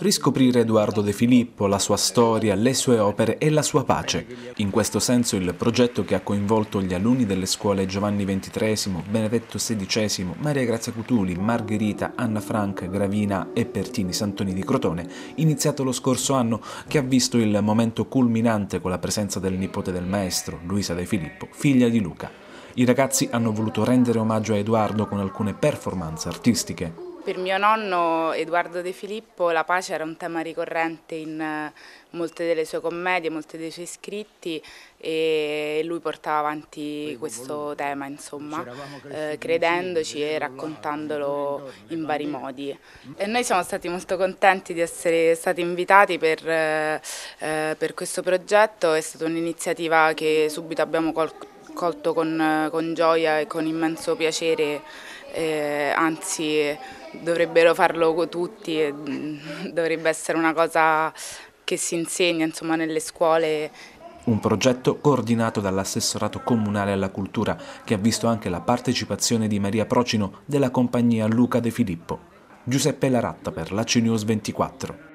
Riscoprire Edoardo De Filippo, la sua storia, le sue opere e la sua pace. In questo senso il progetto che ha coinvolto gli alunni delle scuole Giovanni XXIII, Benedetto XVI, Maria Grazia Cutuli, Margherita, Anna Frank, Gravina e Pertini Santoni di Crotone, iniziato lo scorso anno, che ha visto il momento culminante con la presenza del nipote del maestro, Luisa De Filippo, figlia di Luca. I ragazzi hanno voluto rendere omaggio a Edoardo con alcune performance artistiche. Per mio nonno Edoardo De Filippo la pace era un tema ricorrente in eh, molte delle sue commedie, molti dei suoi scritti e lui portava avanti questo tema insomma, eh, credendoci e raccontandolo in vari modi. E noi siamo stati molto contenti di essere stati invitati per, eh, per questo progetto, è stata un'iniziativa che subito abbiamo colto accolto con, con gioia e con immenso piacere, eh, anzi dovrebbero farlo tutti, e, mm, dovrebbe essere una cosa che si insegna insomma, nelle scuole un progetto coordinato dall'assessorato comunale alla cultura che ha visto anche la partecipazione di Maria Procino della compagnia Luca De Filippo. Giuseppe Laratta per la 24.